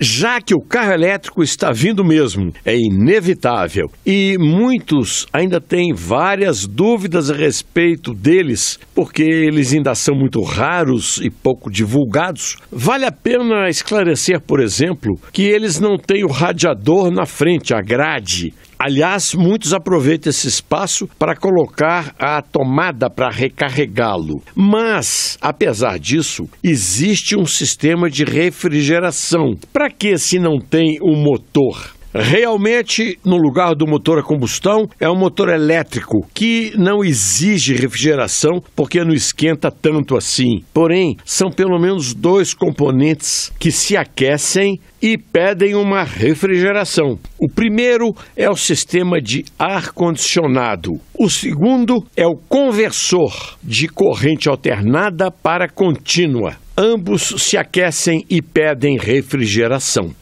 já que o carro elétrico está vindo mesmo, é inevitável e muitos ainda têm várias dúvidas a respeito deles, porque eles ainda são muito raros e pouco divulgados. Vale a pena esclarecer, por exemplo, que eles não têm o radiador na frente, a grade, Aliás, muitos aproveitam esse espaço para colocar a tomada para recarregá-lo. Mas, apesar disso, existe um sistema de refrigeração. Para que se não tem o um motor? Realmente, no lugar do motor a combustão, é um motor elétrico que não exige refrigeração porque não esquenta tanto assim. Porém, são pelo menos dois componentes que se aquecem e pedem uma refrigeração. O primeiro é o sistema de ar-condicionado. O segundo é o conversor de corrente alternada para contínua. Ambos se aquecem e pedem refrigeração.